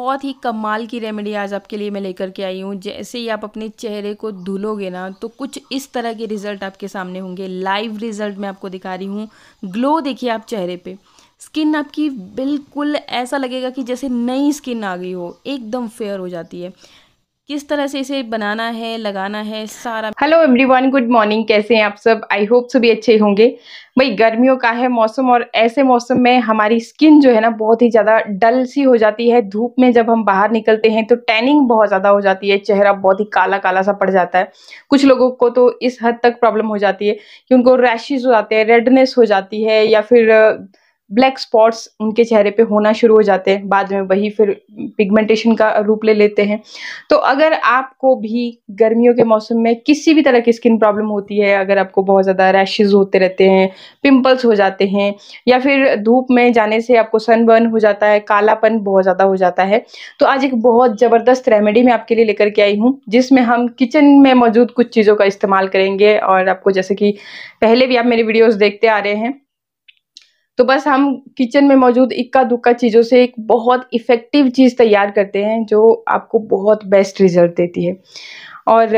बहुत ही कमाल की रेमेडी आज आपके लिए मैं लेकर के आई हूँ जैसे ही आप अपने चेहरे को धुलोगे ना तो कुछ इस तरह के रिज़ल्ट आपके सामने होंगे लाइव रिज़ल्ट मैं आपको दिखा रही हूँ ग्लो देखिए आप चेहरे पे स्किन आपकी बिल्कुल ऐसा लगेगा कि जैसे नई स्किन आ गई हो एकदम फेयर हो जाती है किस तरह से इसे बनाना है लगाना है सारा हेलो एवरीवन गुड मॉर्निंग कैसे हैं आप सब आई होप सभी अच्छे होंगे भाई गर्मियों का है मौसम और ऐसे मौसम में हमारी स्किन जो है ना बहुत ही ज़्यादा डल सी हो जाती है धूप में जब हम बाहर निकलते हैं तो टैनिंग बहुत ज़्यादा हो जाती है चेहरा बहुत ही काला काला सा पड़ जाता है कुछ लोगों को तो इस हद तक प्रॉब्लम हो जाती है कि उनको रैशेज हो जाते हैं रेडनेस हो जाती है या फिर ब्लैक स्पॉट्स उनके चेहरे पे होना शुरू हो जाते हैं बाद में वही फिर पिगमेंटेशन का रूप ले लेते हैं तो अगर आपको भी गर्मियों के मौसम में किसी भी तरह की स्किन प्रॉब्लम होती है अगर आपको बहुत ज़्यादा रैशेज होते रहते हैं पिंपल्स हो जाते हैं या फिर धूप में जाने से आपको सनबर्न हो जाता है कालापन बहुत ज़्यादा हो जाता है तो आज एक बहुत ज़बरदस्त रेमेडी मैं आपके लिए लेकर के आई हूँ जिसमें हम किचन में मौजूद कुछ चीज़ों का इस्तेमाल करेंगे और आपको जैसे कि पहले भी आप मेरे वीडियोज़ देखते आ रहे हैं तो बस हम किचन में मौजूद इक्का दुक्का चीज़ों से एक बहुत इफ़ेक्टिव चीज़ तैयार करते हैं जो आपको बहुत बेस्ट रिजल्ट देती है और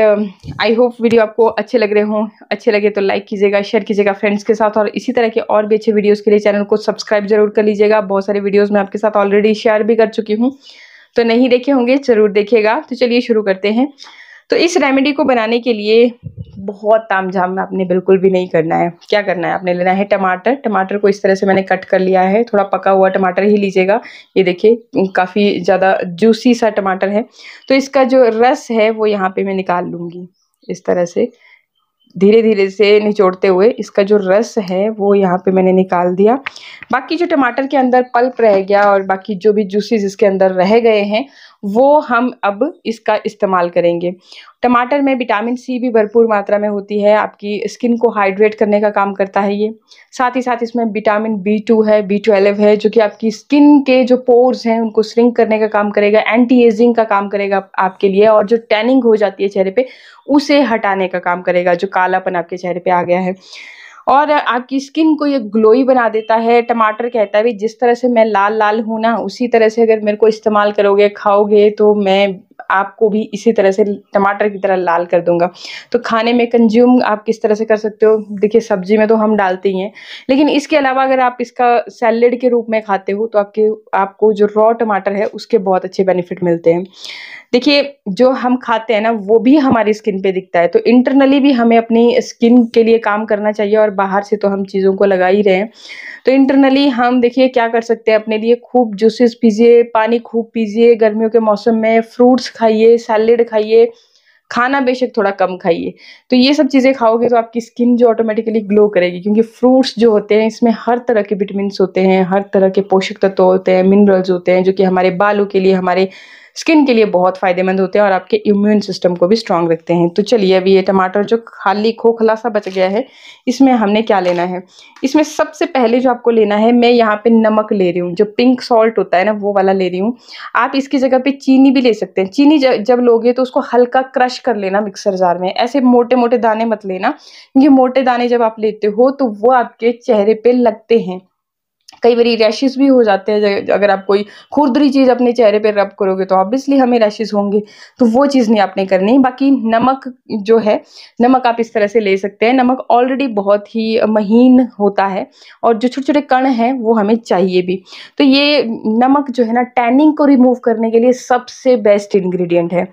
आई होप वीडियो आपको अच्छे लग रहे हों अच्छे लगे तो लाइक कीजिएगा शेयर कीजिएगा फ्रेंड्स के साथ और इसी तरह के और भी अच्छे वीडियोस के लिए चैनल को सब्सक्राइब जरूर कर लीजिएगा बहुत सारे वीडियोस मैं आपके साथ ऑलरेडी शेयर भी कर चुकी हूँ तो नहीं देखे होंगे ज़रूर देखिएगा तो चलिए शुरू करते हैं तो इस रेमेडी को बनाने के लिए बहुत ताम झाम आपने बिल्कुल भी नहीं करना है क्या करना है आपने लेना है टमाटर टमाटर को इस तरह से मैंने कट कर लिया है थोड़ा पका हुआ टमाटर ही लीजिएगा ये देखिए काफ़ी ज़्यादा जूसी सा टमाटर है तो इसका जो रस है वो यहाँ पे मैं निकाल लूँगी इस तरह से धीरे धीरे से निचोड़ते हुए इसका जो रस है वो यहाँ पे मैंने निकाल दिया बाकी जो टमाटर के अंदर पल्प रह गया और बाकी जो भी जूसेस इसके अंदर रह गए हैं वो हम अब इसका इस्तेमाल करेंगे टमाटर में विटामिन सी भी भरपूर मात्रा में होती है आपकी स्किन को हाइड्रेट करने का काम करता है ये साथ ही साथ इसमें विटामिन बी टू है बी ट्वेल्व है जो कि आपकी स्किन के जो पोर्स हैं उनको श्रिंक करने का काम करेगा एंटी एजिंग का काम करेगा आपके लिए और जो टैनिंग हो जाती है चेहरे पर उसे हटाने का काम करेगा जो कालापन आपके चेहरे पर आ गया है और आपकी स्किन को ये ग्लोई बना देता है टमाटर कहता है भाई जिस तरह से मैं लाल लाल हूँ ना उसी तरह से अगर मेरे को इस्तेमाल करोगे खाओगे तो मैं आपको भी इसी तरह से टमाटर की तरह लाल कर दूंगा तो खाने में कंज्यूम आप किस तरह से कर सकते हो देखिए सब्जी में तो हम डालते ही हैं लेकिन इसके अलावा अगर आप इसका सैलेड के रूप में खाते हो तो आपके आपको जो रॉ टमाटर है उसके बहुत अच्छे बेनिफिट मिलते हैं देखिए जो हम खाते हैं ना वो भी हमारी स्किन पे दिखता है तो इंटरनली भी हमें अपनी स्किन के लिए काम करना चाहिए और बाहर से तो हम चीज़ों को लगा ही रहे हैं तो इंटरनली हम देखिए क्या कर सकते हैं अपने लिए खूब जूसेस पीजिए पानी खूब पीजिए गर्मियों के मौसम में फ्रूट्स खाइए सैलेड खाइए खाना बेशक थोड़ा कम खाइए तो ये सब चीज़ें खाओगे तो आपकी स्किन जो ऑटोमेटिकली ग्लो करेगी क्योंकि फ्रूट्स जो होते हैं इसमें हर तरह के विटामिन होते हैं हर तरह के पोषक तत्व होते हैं मिनरल्स होते हैं जो कि हमारे बालों के लिए हमारे स्किन के लिए बहुत फ़ायदेमंद होते हैं और आपके इम्यून सिस्टम को भी स्ट्रांग रखते हैं तो चलिए अभी ये टमाटर जो खाली खोखला सा बच गया है इसमें हमने क्या लेना है इसमें सबसे पहले जो आपको लेना है मैं यहाँ पे नमक ले रही हूँ जो पिंक सॉल्ट होता है ना वो वाला ले रही हूँ आप इसकी जगह पर चीनी भी ले सकते हैं चीनी जब लोगे तो उसको हल्का क्रश कर लेना मिक्सर जार में ऐसे मोटे मोटे दाने मत लेना क्योंकि मोटे दाने जब आप लेते हो तो वो आपके चेहरे पर लगते हैं कई बार रैशेज भी हो जाते हैं अगर आप कोई खुरदरी चीज़ अपने चेहरे पर रब करोगे तो ऑब्वियसली हमें रैशेज होंगे तो वो चीज़ नहीं आपने करनी बाकी नमक जो है नमक आप इस तरह से ले सकते हैं नमक ऑलरेडी बहुत ही महीन होता है और जो छोटे छोटे कण हैं वो हमें चाहिए भी तो ये नमक जो है ना टैनिंग को रिमूव करने के लिए सबसे बेस्ट इन्ग्रीडियंट है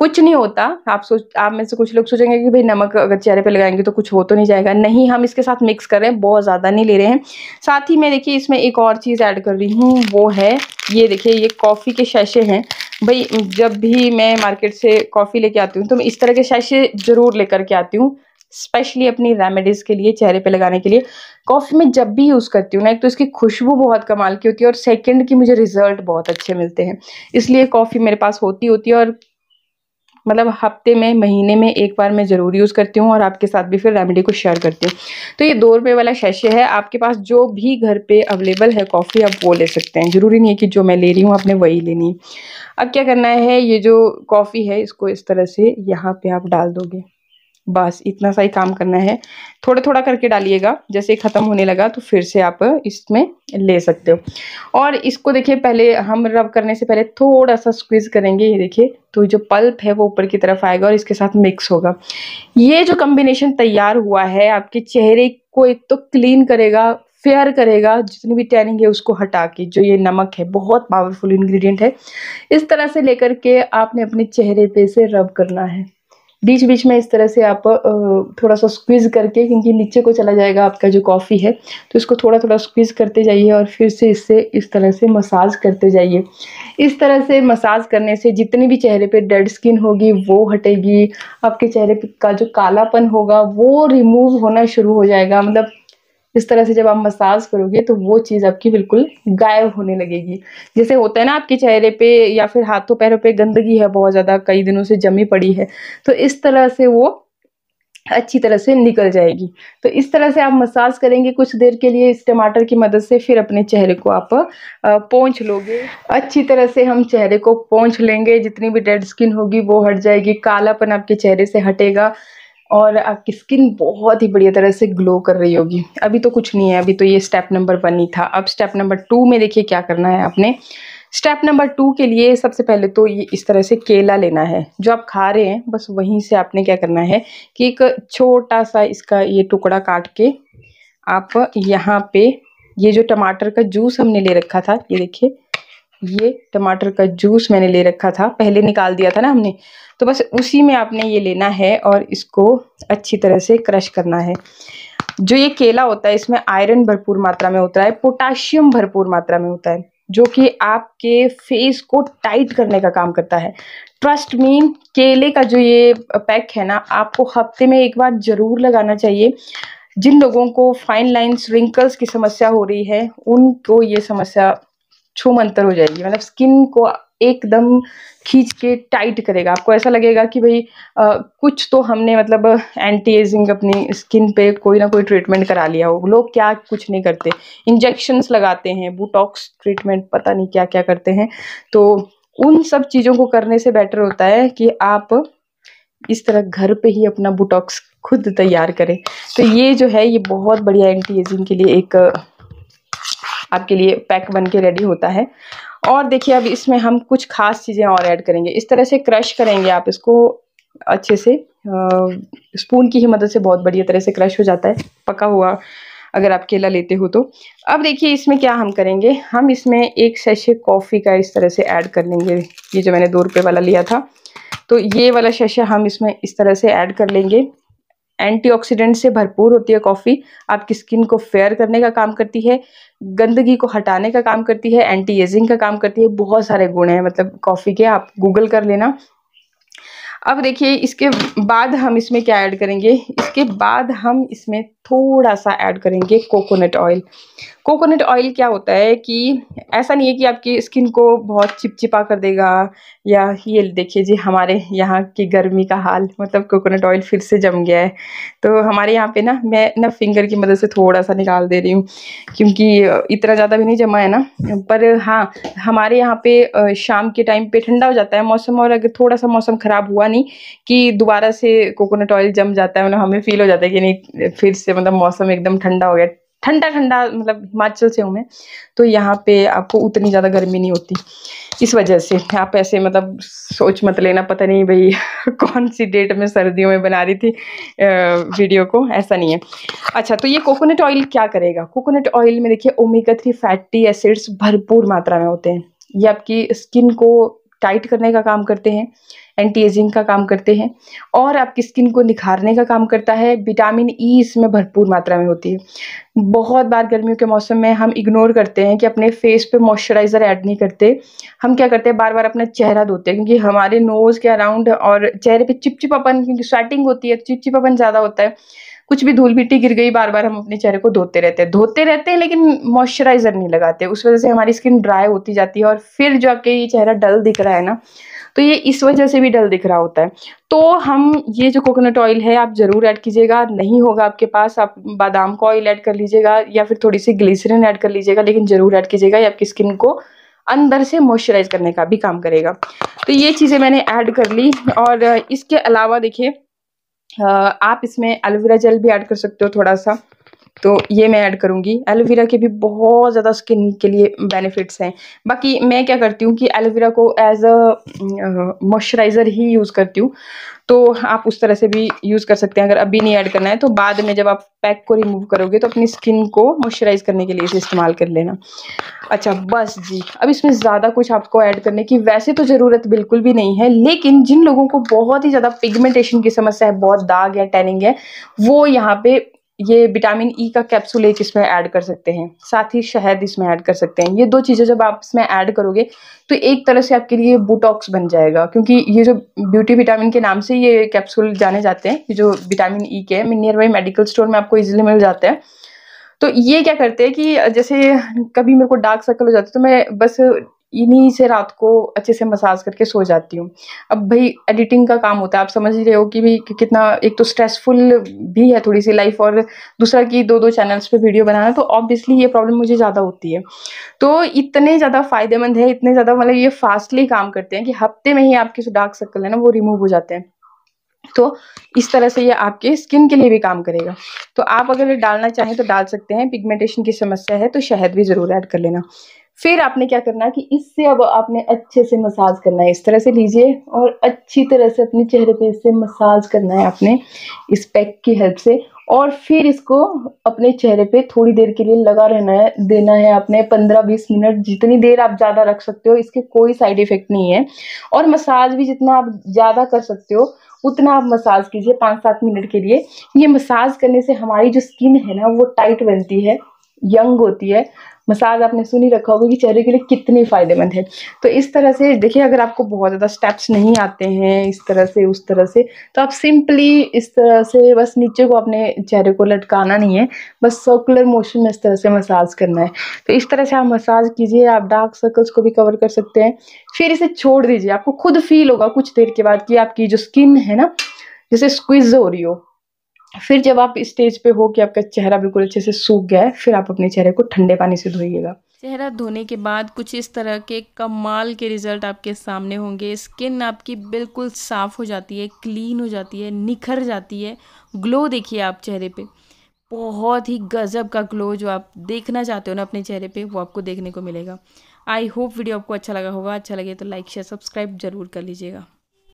कुछ नहीं होता आप सोच आप में से कुछ लोग सोचेंगे कि भाई नमक अगर चेहरे पे लगाएंगे तो कुछ हो तो नहीं जाएगा नहीं हम इसके साथ मिक्स कर रहे हैं बहुत ज़्यादा नहीं ले रहे हैं साथ ही मैं देखिए इसमें एक और चीज़ ऐड कर रही हूँ वो है ये देखिए ये कॉफ़ी के शैशे हैं भाई जब भी मैं मार्केट से कॉफ़ी लेके आती हूँ तो मैं इस तरह के शैशे ज़रूर लेकर के आती हूँ स्पेशली अपनी रेमेडीज़ के लिए चेहरे पे लगाने के लिए कॉफ़ी में जब भी यूज़ करती हूँ ना एक तो इसकी खुशबू बहुत कमाल की होती है और सेकंड की मुझे रिजल्ट बहुत अच्छे मिलते हैं इसलिए कॉफ़ी मेरे पास होती होती है और मतलब हफ्ते में महीने में एक बार मैं ज़रूर यूज़ करती हूँ और आपके साथ भी फिर रेमेडी को शेयर करती हूँ तो ये दो रुपये वाला शैशे है आपके पास जो भी घर पे अवेलेबल है कॉफ़ी आप वो ले सकते हैं ज़रूरी नहीं है कि जो मैं ले रही हूँ आपने वही लेनी अब क्या करना है ये जो कॉफ़ी है इसको इस तरह से यहाँ पर आप डाल दोगे बस इतना सा ही काम करना है थोड़ा थोड़ा करके डालिएगा जैसे ख़त्म होने लगा तो फिर से आप इसमें ले सकते हो और इसको देखिए पहले हम रब करने से पहले थोड़ा सा स्क्वीज करेंगे ये देखिए तो जो पल्प है वो ऊपर की तरफ आएगा और इसके साथ मिक्स होगा ये जो कम्बिनेशन तैयार हुआ है आपके चेहरे को एक तो क्लीन करेगा फेयर करेगा जितनी भी टैनिंग है उसको हटा के जो ये नमक है बहुत पावरफुल इंग्रेडिएंट है इस तरह से लेकर के आपने अपने चेहरे पे से रब करना है बीच बीच में इस तरह से आप थोड़ा सा स्क्वीज़ करके क्योंकि नीचे को चला जाएगा आपका जो कॉफ़ी है तो इसको थोड़ा थोड़ा स्क्वीज़ करते जाइए और फिर से इससे इस तरह से मसाज करते जाइए इस तरह से मसाज करने से जितनी भी चेहरे पे डेड स्किन होगी वो हटेगी आपके चेहरे का जो कालापन होगा वो रिमूव होना शुरू हो जाएगा मतलब इस तरह से जब आप मसाज करोगे तो वो चीज़ आपकी बिल्कुल गायब होने लगेगी जैसे होता है ना आपके चेहरे पे या फिर हाथों पैरों पे गंदगी है बहुत ज़्यादा कई दिनों से जमी पड़ी है तो इस तरह से वो अच्छी तरह से निकल जाएगी तो इस तरह से आप मसाज करेंगे कुछ देर के लिए इस टमाटर की मदद से फिर अपने चेहरे को आप पोंछ लोगे अच्छी तरह से हम चेहरे को पोंछ लेंगे जितनी भी डेड स्किन होगी वो हट जाएगी कालापन आपके चेहरे से हटेगा और आपकी स्किन बहुत ही बढ़िया तरह से ग्लो कर रही होगी अभी तो कुछ नहीं है अभी तो ये स्टेप नंबर वन ही था अब स्टेप नंबर टू में देखिए क्या करना है आपने स्टेप नंबर टू के लिए सबसे पहले तो ये इस तरह से केला लेना है जो आप खा रहे हैं बस वहीं से आपने क्या करना है कि एक छोटा सा इसका ये टुकड़ा काट के आप यहाँ पे ये जो टमाटर का जूस हमने ले रखा था ये देखिए ये टमाटर का जूस मैंने ले रखा था पहले निकाल दिया था ना हमने तो बस उसी में आपने ये लेना है और इसको अच्छी तरह से क्रश करना है जो ये केला होता है इसमें आयरन भरपूर मात्रा में होता है पोटाशियम भरपूर मात्रा में होता है जो कि आपके फेस को टाइट करने का काम करता है ट्रस्ट मी केले का जो ये पैक है ना आपको हफ्ते में एक बार ज़रूर लगाना चाहिए जिन लोगों को फाइन लाइन्स रिंकल्स की समस्या हो रही है उनको ये समस्या छो मंतर हो जाएगी मतलब स्किन को एकदम खींच के टाइट करेगा आपको ऐसा लगेगा कि भाई कुछ तो हमने मतलब एंटी एजिंग अपनी स्किन पे कोई ना कोई ट्रीटमेंट करा लिया हो लोग क्या कुछ नहीं करते इंजेक्शंस लगाते हैं बुटॉक्स ट्रीटमेंट पता नहीं क्या क्या करते हैं तो उन सब चीज़ों को करने से बेटर होता है कि आप इस तरह घर पे ही अपना बुटॉक्स खुद तैयार करें तो ये जो है ये बहुत बढ़िया एंटी एजिंग के लिए एक आपके लिए पैक बन के रेडी होता है और देखिए अब इसमें हम कुछ खास चीज़ें और ऐड करेंगे इस तरह से क्रश करेंगे आप इसको अच्छे से स्पून की ही मदद से बहुत बढ़िया तरह से क्रश हो जाता है पका हुआ अगर आप केला लेते हो तो अब देखिए इसमें क्या हम करेंगे हम इसमें एक सैशे कॉफ़ी का इस तरह से ऐड कर लेंगे ये जो मैंने दो रुपये वाला लिया था तो ये वाला सैशे हम इसमें इस तरह से ऐड कर लेंगे एंटीऑक्सीडेंट से भरपूर होती है कॉफ़ी आपकी स्किन को फेयर करने का काम करती है गंदगी को हटाने का काम करती है एंटी एजिंग का काम करती है बहुत सारे गुण हैं मतलब कॉफ़ी के आप गूगल कर लेना अब देखिए इसके बाद हम इसमें क्या ऐड करेंगे इसके बाद हम इसमें थोड़ा सा ऐड करेंगे कोकोनट ऑयल कोकोनट ऑयल क्या होता है कि ऐसा नहीं है कि आपकी स्किन को बहुत चिपचिपा कर देगा या ये देखिए जी हमारे यहाँ की गर्मी का हाल मतलब कोकोनट ऑयल फिर से जम गया है तो हमारे यहाँ पे ना मैं ना फिंगर की मदद से थोड़ा सा निकाल दे रही हूँ क्योंकि इतना ज़्यादा भी नहीं जमा है ना पर हाँ हमारे यहाँ पे शाम के टाइम पे ठंडा हो जाता है मौसम और अगर थोड़ा सा मौसम ख़राब हुआ नहीं कि दोबारा से कोकोनट ऑयल जम जाता है मतलब हमें फील हो जाता है कि नहीं फिर से मतलब मौसम एकदम ठंडा हो गया ठंडा ठंडा मतलब हिमाचल से हूँ मैं तो यहाँ पे आपको उतनी ज़्यादा गर्मी नहीं होती इस वजह से आप ऐसे मतलब सोच मत लेना पता नहीं भाई कौन सी डेट में सर्दियों में बना रही थी वीडियो को ऐसा नहीं है अच्छा तो ये कोकोनट ऑयल क्या करेगा कोकोनट ऑयल में देखिए ओमेगा थ्री फैटी एसिड्स भरपूर मात्रा में होते हैं ये आपकी स्किन को टाइट करने का काम करते हैं एंटी एजिंग का काम करते हैं और आपकी स्किन को निखारने का काम करता है विटामिन ई e इसमें भरपूर मात्रा में होती है बहुत बार गर्मियों के मौसम में हम इग्नोर करते हैं कि अपने फेस पे मॉइस्चराइज़र ऐड नहीं करते हम क्या करते हैं बार बार अपना चेहरा धोते हैं क्योंकि हमारे नोज़ के अराउंड और चेहरे पर चिपचिपापन क्योंकि स्वेटिंग होती है चिपचिपापन ज़्यादा होता है कुछ भी धूल मिट्टी गिर गई बार बार हम अपने चेहरे को धोते रहते हैं धोते रहते हैं लेकिन मॉइस्चराइजर नहीं लगाते उस वजह से हमारी स्किन ड्राई होती जाती है और फिर जो आपके ये चेहरा डल दिख रहा है ना तो ये इस वजह से भी डल दिख रहा होता है तो हम ये जो कोकोनट ऑयल है आप ज़रूर ऐड कीजिएगा नहीं होगा आपके पास आप बादाम का ऑयल ऐड कर लीजिएगा या फिर थोड़ी सी ग्लिसरिन ऐड कर लीजिएगा लेकिन ज़रूर ऐड कीजिएगा ये आपकी स्किन को अंदर से मॉइस्चराइज करने का भी काम करेगा तो ये चीज़ें मैंने ऐड कर ली और इसके अलावा देखिए आप इसमें एलोवेरा जेल भी ऐड कर सकते हो थोड़ा सा तो ये मैं ऐड करूँगी एलोवेरा के भी बहुत ज़्यादा स्किन के लिए बेनिफिट्स हैं बाकी मैं क्या करती हूँ कि एलोवेरा को एज अ मॉइस्चराइज़र ही यूज़ करती हूँ तो आप उस तरह से भी यूज़ कर सकते हैं अगर अभी नहीं ऐड करना है तो बाद में जब आप पैक को रिमूव करोगे तो अपनी स्किन को मॉइस्चराइज़ करने के लिए इसे इस्तेमाल कर लेना अच्छा बस जी अब इसमें ज़्यादा कुछ आपको ऐड करने की वैसे तो ज़रूरत बिल्कुल भी नहीं है लेकिन जिन लोगों को बहुत ही ज़्यादा पिगमेंटेशन की समस्या है बहुत दाग या टैनिंग है वो यहाँ पर ये विटामिन ई e का कैप्सूल एक इसमें ऐड कर सकते हैं साथ ही शहद इसमें ऐड कर सकते हैं ये दो चीज़ें जब आप इसमें ऐड करोगे तो एक तरह से आपके लिए बोटॉक्स बन जाएगा क्योंकि ये जो ब्यूटी विटामिन के नाम से ये कैप्सूल जाने जाते हैं ये जो विटामिन ई e के हैं नियर बाई मेडिकल स्टोर में आपको ईजिली मिल जाते हैं तो ये क्या करते हैं कि जैसे कभी मेरे को डार्क सर्कल हो जाता है तो मैं बस इन्हीं से रात को अच्छे से मसाज करके सो जाती हूँ अब भाई एडिटिंग का काम होता है आप समझ रहे हो कि भी कि कितना एक तो स्ट्रेसफुल भी है थोड़ी सी लाइफ और दूसरा कि दो दो चैनल्स पे वीडियो बनाना तो ऑब्वियसली ये प्रॉब्लम मुझे ज़्यादा होती है तो इतने ज़्यादा फायदेमंद है इतने ज़्यादा मतलब ये फास्टली काम करते हैं कि हफ्ते में ही आपके जो डार्क सर्कल है ना वो रिमूव हो जाते हैं तो इस तरह से ये आपके स्किन के लिए भी काम करेगा तो आप अगर डालना चाहें तो डाल सकते हैं पिगमेंटेशन की समस्या है तो शहद भी ज़रूर ऐड कर लेना फिर आपने क्या करना कि इससे अब आपने अच्छे से मसाज करना है इस तरह से लीजिए और अच्छी तरह से अपने चेहरे पे इससे मसाज करना है आपने इस पैक की हेल्प से और फिर इसको अपने चेहरे पे थोड़ी देर के लिए लगा रहना है देना है आपने 15-20 मिनट जितनी देर आप ज़्यादा रख सकते हो इसके कोई साइड इफ़ेक्ट नहीं है और मसाज भी जितना आप ज़्यादा कर सकते हो उतना आप मसाज कीजिए पाँच सात मिनट के लिए ये मसाज करने से हमारी जो स्किन है ना वो टाइट बनती है यंग होती है मसाज आपने सुनी रखा होगा कि चेहरे के लिए कितनी फ़ायदेमंद है तो इस तरह से देखिए अगर आपको बहुत ज़्यादा स्टेप्स नहीं आते हैं इस तरह से उस तरह से तो आप सिंपली इस तरह से बस नीचे को अपने चेहरे को लटकाना नहीं है बस सर्कुलर मोशन में इस तरह से मसाज करना है तो इस तरह से आप मसाज कीजिए आप डार्क सर्कल्स को भी कवर कर सकते हैं फिर इसे छोड़ दीजिए आपको खुद फील होगा कुछ देर के बाद कि आपकी जो स्किन है ना जैसे स्क्विज हो रही हो फिर जब आप स्टेज पे हो कि आपका चेहरा बिल्कुल अच्छे से सूख गया है फिर आप अपने चेहरे को ठंडे पानी से धोइएगा चेहरा धोने के बाद कुछ इस तरह के कमाल के रिजल्ट आपके सामने होंगे स्किन आपकी बिल्कुल साफ़ हो जाती है क्लीन हो जाती है निखर जाती है ग्लो देखिए आप चेहरे पे बहुत ही गज़ब का ग्लो जो आप देखना चाहते हो ना अपने चेहरे पे वो आपको देखने को मिलेगा आई होप वीडियो आपको अच्छा लगा होगा अच्छा लगे तो लाइक शेयर सब्सक्राइब जरूर कर लीजिएगा